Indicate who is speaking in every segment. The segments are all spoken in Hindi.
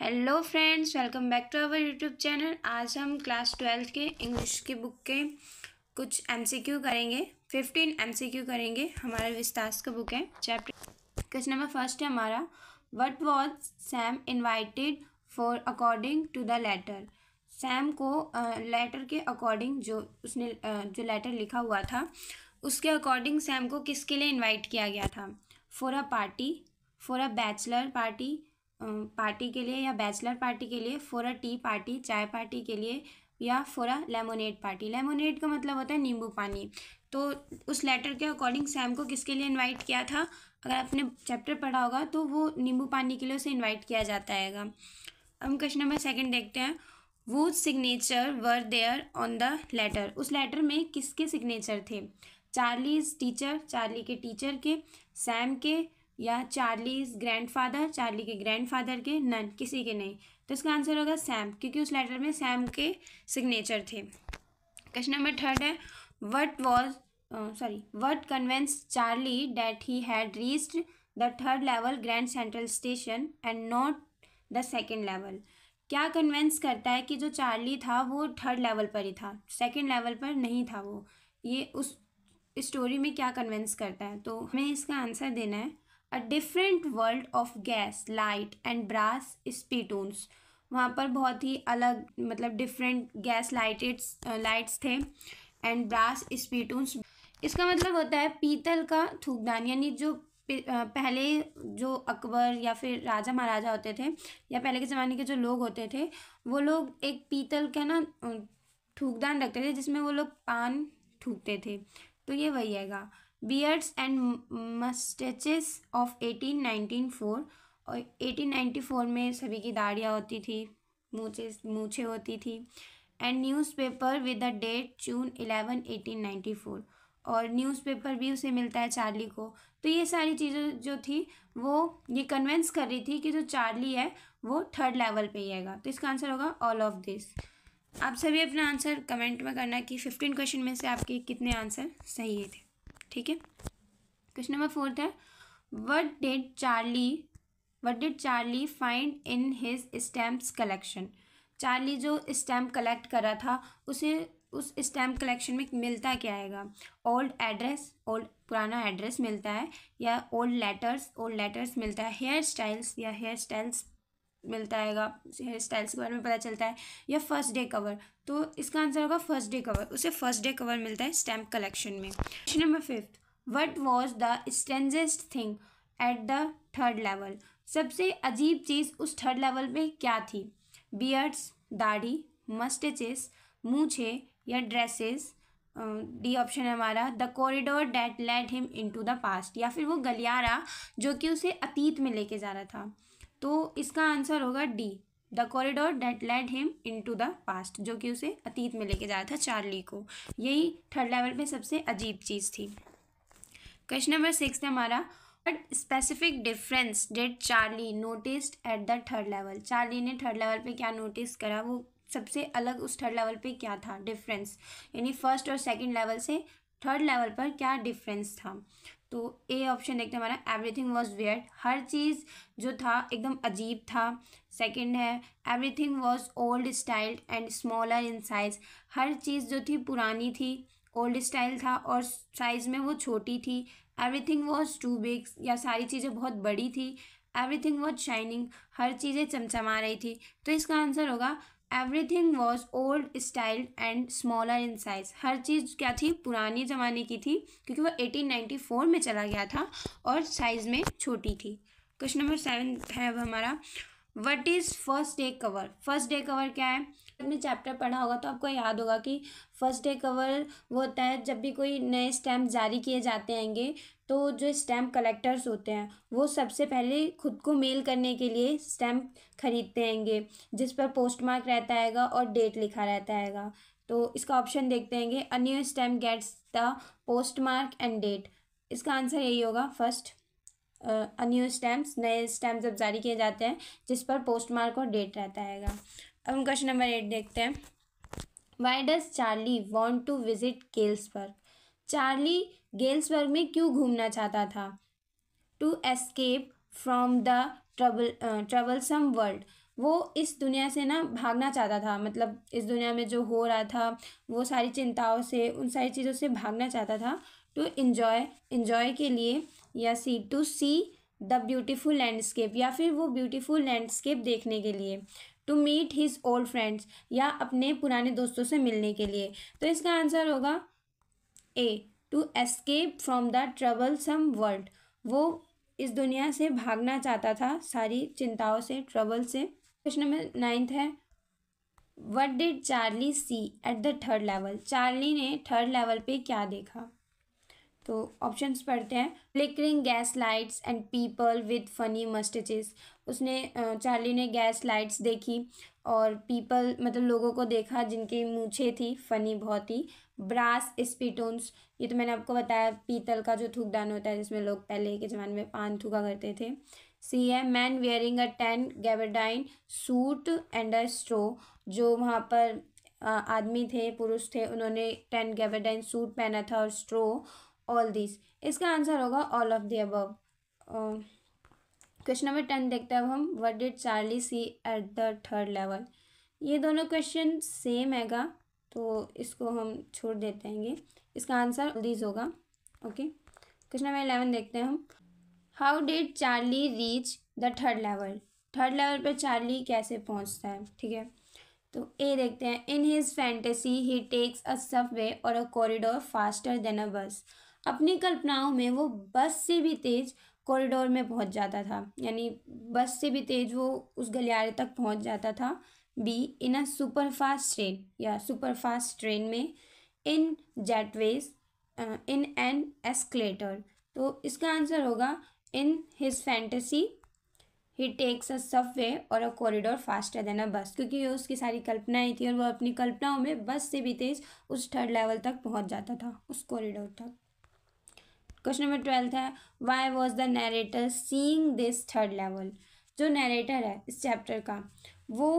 Speaker 1: hello friends welcome back to our YouTube channel आज हम क्लास ट्वेल्थ के इंग्लिश की बुक के कुछ एमसीक्यू करेंगे फिफ्टीन एमसीक्यू करेंगे हमारा विस्तार का बुक है चैप्टर क्वेश्चन नंबर फर्स्ट है हमारा what was Sam invited for according to the letter Sam को लेटर uh, के अकॉर्डिंग जो उसने uh, जो लेटर लिखा हुआ था उसके अकॉर्डिंग सैम को किसके लिए इन्वाइट किया गया था for a party for a bachelor party party के लिए या बैचलर पार्टी के लिए फॉर अ टी पार्टी चाय पार्टी के लिए या for a lemonade party lemonade का मतलब होता है नींबू पानी तो उस लेटर के अकॉर्डिंग सैम को किसके लिए इनवाइट किया था अगर आपने चैप्टर पढ़ा होगा तो वो नींबू पानी के लिए उसे इनवाइट किया जाता हैगा हम क्वेश्चन नंबर सेकेंड देखते हैं वो signature were there on the letter उस लेटर में किसके सिग्नेचर थे चार्लीज टीचर चार्ली के टीचर के सैम के या चार्लीज ग्रैंडफादर चार्ली के ग्रैंडफादर के नन किसी के नहीं तो इसका आंसर होगा सैम क्योंकि उस लेटर में सैम के सिग्नेचर थे क्वेश्चन नंबर थर्ड है what was sorry what conveys Charlie that he had reached the third level Grand Central Station and not the second level क्या कन्वेंस करता है कि जो चार्ली था वो थर्ड लेवल पर ही था सेकेंड लेवल पर नहीं था वो ये उस स्टोरी में क्या कन्वेंस करता है तो हमें इसका आंसर देना है a different world of gaslight and brass spittoons वहाँ पर बहुत ही अलग मतलब डिफरेंट गैस लाइटेड लाइट्स थे एंड ब्रास स्पीटून्स इसका मतलब होता है पीतल का थूकदान यानी जो uh, पहले जो अकबर या फिर राजा महाराजा होते थे या पहले के ज़माने के जो लोग होते थे वो लोग एक पीतल का ना uh, थूकदान रखते थे जिसमें वो लोग पान थूकते थे तो ये वही हैगा beards and moustaches of eighteen nineteen four और एटीन नाइन्टी फोर में सभी की दाढ़ियाँ होती थी मूछे मूछे होती थी and newspaper with the date June eleven eighteen ninety four और न्यूज़पेपर भी उसे मिलता है चार्ली को तो ये सारी चीज़ें जो थी वो ये कन्वेंस कर रही थी कि जो चार्ली है वो थर्ड लेवल पे ही आएगा तो इसका आंसर होगा ऑल ऑफ दिस आप सभी अपना आंसर कमेंट में करना कि फिफ्टीन क्वेश्चन में से आपके कितने आंसर सही थे ठीक है क्वेश्चन नंबर फोर्थ है what did Charlie what did Charlie find in his stamps collection Charlie जो स्टैम्प कलेक्ट कर रहा था उसे उस स्टैम्प कलेक्शन में मिलता क्या आएगा ओल्ड एड्रेस ओल्ड पुराना एड्रेस मिलता है या ओल्ड लेटर्स ओल्ड लेटर्स मिलता है हेयर स्टाइल्स या हेयर स्टाइल्स मिलता हैगा हेयर स्टाइल्स के बारे में पता चलता है या फर्स्ट डे कवर तो इसका आंसर होगा फर्स्ट डे कवर उसे फर्स्ट डे कवर मिलता है स्टैम्प कलेक्शन में question number fifth what was the strangest thing at the third level सबसे अजीब चीज़ उस थर्ड लेवल में क्या थी बियर्ड्स दाढ़ी मस्टेचेस मूछे या ड्रेसेस डी ऑप्शन है हमारा the corridor that led him into the past या फिर वो गलियारा जो कि उसे अतीत में लेके जा रहा था तो इसका आंसर होगा D the corridor that led him into the past जो कि उसे अतीत में लेके जाया था चार्ली को यही थर्ड लेवल पे सबसे अजीब चीज़ थी क्वेश्चन नंबर सिक्स है हमारा but specific difference that Charlie notice at the third level Charlie ने थर्ड लेवल पे क्या नोटिस करा वो सबसे अलग उस थर्ड लेवल पे क्या था डिफरेंस यानी फर्स्ट और सेकेंड लेवल से थर्ड लेवल पर क्या डिफरेंस था तो ए ऑप्शन देखते हैं हमारा एवरीथिंग वाज वेयर हर चीज़ जो था एकदम अजीब था सेकंड है everything was old styled and smaller in size हर चीज़ जो थी पुरानी थी ओल्ड स्टाइल था और साइज़ में वो छोटी थी एवरीथिंग वाज टू बिग या सारी चीज़ें बहुत बड़ी थी एवरीथिंग वॉज शाइनिंग हर चीज़ें चमचमा रही थी तो इसका आंसर होगा everything was old styled and smaller in size हर चीज़ क्या थी पुराने ज़माने की थी क्योंकि वो 1894 में चला गया था और साइज़ में छोटी थी क्वेश्चन नंबर सेवन है अब हमारा what is first day cover first day cover क्या है आपने चैप्टर पढ़ा होगा तो आपको याद होगा कि फर्स्ट डे कवर वो होता है जब भी कोई नए स्टैम्प जारी किए जाते हैंगे तो जो स्टैम्प कलेक्टर्स होते हैं वो सबसे पहले खुद को मेल करने के लिए स्टैम्प खरीदते हैंगे जिस पर पोस्ट मार्क रहता है और डेट लिखा रहता हैगा तो इसका ऑप्शन देखते हैंगे a new stamp gets the postmark and date इसका आंसर यही होगा फर्स्ट न्यू स्टैम्प नए स्टैम्प जब जारी किए जाते हैं जिस पर पोस्ट मार्क और डेट रहता है अब हम क्वेश्चन नंबर एट देखते हैं why does Charlie want to visit Galesburg Charlie Galesburg में क्यों घूमना चाहता था to escape from the trouble troublesome world वो इस दुनिया से ना भागना चाहता था मतलब इस दुनिया में जो हो रहा था वो सारी चिंताओं से उन सारी चीज़ों से भागना चाहता था टू इन्जॉय इन्जॉय के लिए या see to see the beautiful landscape या फिर वो ब्यूटीफुल लैंडस्केप देखने के लिए to meet his old friends या अपने पुराने दोस्तों से मिलने के लिए तो इसका आंसर होगा A to escape from the troublesome world वो इस दुनिया से भागना चाहता था सारी चिंताओं से ट्रबल से क्वेश्चन नंबर नाइन्थ है what did Charlie see at the third level Charlie ने थर्ड लेवल पे क्या देखा तो ऑप्शंस पढ़ते हैं flickering gas lights and people with funny mustaches उसने चार्ली ने गैस लाइट्स देखी और पीपल मतलब लोगों को देखा जिनकी मूछे थी फनी बहुत ही ब्रास स्पीटोन्स ये तो मैंने आपको बताया पीतल का जो थूकदान होता है जिसमें लोग पहले के ज़माने में पान थूका करते थे सी है man wearing a tan gabardine suit and a straw जो वहाँ पर आदमी थे पुरुष थे उन्होंने टेन गैबरडाइन सूट पहना था और स्ट्रो ऑल दिस इसका आंसर होगा all of the above question number ten देखते हैं अब हम what did Charlie see at the third level ये दोनों क्वेश्चन सेम हैगा तो इसको हम छोड़ देते हैं इसका आंसर दिस होगा ओके क्वेश्चन नंबर इलेवन देखते हैं हम how did Charlie reach the third level third level पर चार्ली कैसे पहुंचता है ठीक है तो ए देखते हैं in his fantasy he takes a subway और a corridor faster than a bus अपनी कल्पनाओं में वो बस से भी तेज़ कॉरिडोर में पहुंच जाता था यानी बस से भी तेज़ वो उस गलियारे तक पहुंच जाता था B in a super fast train या सुपर फास्ट ट्रेन में इन जेटवेज इन एन एस्कलेटर तो इसका आंसर होगा in his fantasy he takes a subway और a corridor faster than a bus क्योंकि ये उसकी सारी कल्पनाएं थी और वह अपनी कल्पनाओं में बस से भी तेज़ उस थर्ड लेवल तक पहुंच जाता था उस कॉरिडोर तक क्वेश्चन नंबर ट्वेल्थ है why was the narrator seeing this third level जो नरेटर है इस चैप्टर का वो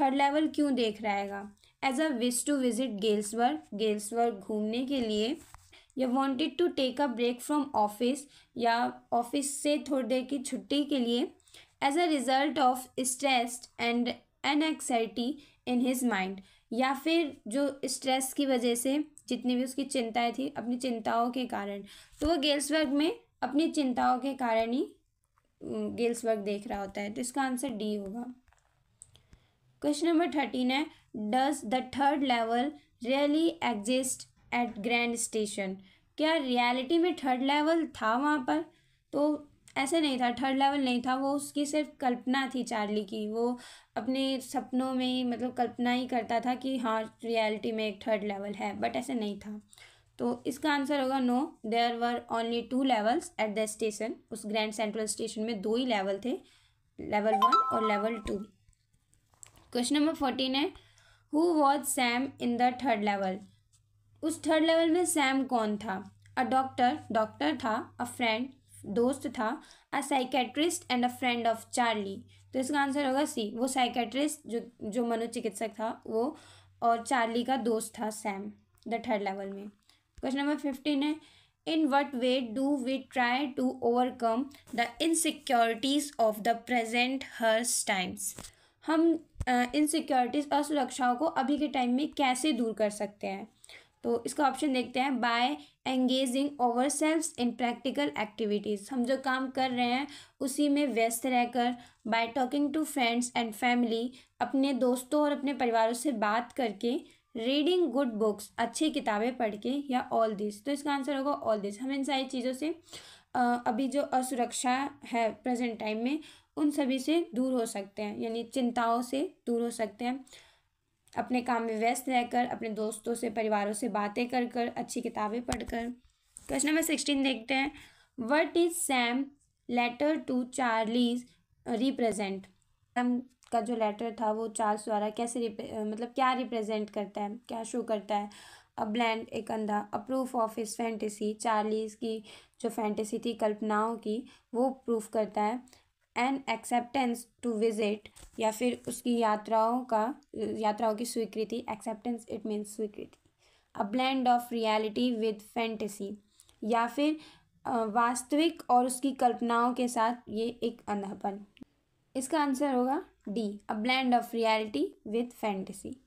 Speaker 1: थर्ड लेवल क्यों देख रहा है as a wish to visit Galesburg Galesburg घूमने के लिए या wanted to take a break from office या ऑफिस से थोड़ी देर की छुट्टी के लिए as a result of stress and anxiety in his mind या फिर जो स्ट्रेस की वजह से जितनी भी उसकी चिंताएं थी अपनी चिंताओं के कारण तो वो वर्ग में अपनी चिंताओं के कारण ही वर्ग देख रहा होता है तो इसका आंसर डी होगा क्वेश्चन नंबर थर्टीन है does the third level really exist at Grand station क्या रियलिटी में थर्ड लेवल था वहाँ पर तो ऐसे नहीं था थर्ड लेवल नहीं था वो उसकी सिर्फ कल्पना थी चार्ली की वो अपने सपनों में ही मतलब कल्पना ही करता था कि हाँ रियलिटी में एक थर्ड लेवल है बट ऐसे नहीं था तो इसका आंसर होगा no there were only two levels at the station उस ग्रैंड सेंट्रल स्टेशन में दो ही लेवल थे लेवल वन और level two question number fourteen है who was Sam in the third level उस थर्ड लेवल में सैम कौन था अ डॉक्टर डॉक्टर था अ फ्रेंड दोस्त था a psychiatrist and a friend of Charlie तो इसका आंसर होगा सी वो साइकेट्रिस्ट जो जो मनोचिकित्सक था वो और चार्ली का दोस्त था सैम द थर्ड लेवल में क्वेश्चन नंबर फिफ्टीन है in what way do we try to overcome the insecurities of the present harsh times हम इनसिक्योरिटीज़ असुरक्षाओं को अभी के टाइम में कैसे दूर कर सकते हैं तो इसका ऑप्शन देखते हैं by engaging our self in practical activities हम जो काम कर रहे हैं उसी में व्यस्त रहकर by talking to friends and family अपने दोस्तों और अपने परिवारों से बात करके रीडिंग गुड बुक्स अच्छी किताबें पढ़ के या ऑल दिस तो इसका आंसर होगा ऑल दिस हम इन सारी चीज़ों से अभी जो असुरक्षा है प्रेजेंट टाइम में उन सभी से दूर हो सकते हैं यानी चिंताओं से दूर हो सकते हैं अपने काम में व्यस्त रहकर अपने दोस्तों से परिवारों से बातें कर कर अच्छी किताबें पढ़कर क्वेश्चन नंबर सिक्सटीन देखते हैं what is Sam letter to Charlie's represent Sam का जो लेटर था वो चार्ल्स द्वारा कैसे मतलब क्या रिप्रेजेंट करता है क्या शो करता है अ ब्लैंड एक अंधा अ प्रूफ ऑफ इस फैंटेसी चार्लीस की जो फैंटेसी थी कल्पनाओं की वो प्रूफ करता है एंड एक्सेप्टेंस टू विजिट या फिर उसकी यात्राओं का यात्राओं की स्वीकृति एक्सेप्टेंस इट मीन्स स्वीकृति a blend of reality with fantasy या फिर वास्तविक और उसकी कल्पनाओं के साथ ये एक अंधापन इसका आंसर होगा D a blend of reality with fantasy